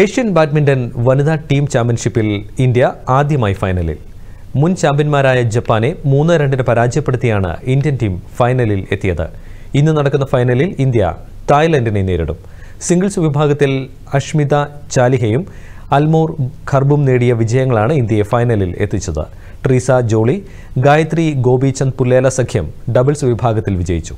Asian badminton വനിതാ team ചാമ്പ്യൻഷിപ്പിൽ India ആദ്യമായി ഫൈനലിൽ മുൻ ചാമ്പ്യന്മാരായ ജപ്പാനെ മൂന്ന് രണ്ടിന് പരാജയപ്പെടുത്തിയാണ് ഇന്ത്യൻ ടീം ഫൈനലിൽ എത്തിയത് ഇന്ന് നടക്കുന്ന ഫൈനലിൽ ഇന്ത്യ തായ്ലൻഡിനെ നേരിടും സിംഗിൾസ് വിഭാഗത്തിൽ അഷ്മിത ചാലിഹയും അൽമോർ ഖർബും നേടിയ വിജയങ്ങളാണ് ഇന്ത്യയെ ഫൈനലിൽ എത്തിച്ചത് ട്രീസ ജോളി ഗായത്രി ഗോപിചന്ദ് പുല്ലേല സഖ്യം ഡബിൾസ് വിഭാഗത്തിൽ വിജയിച്ചു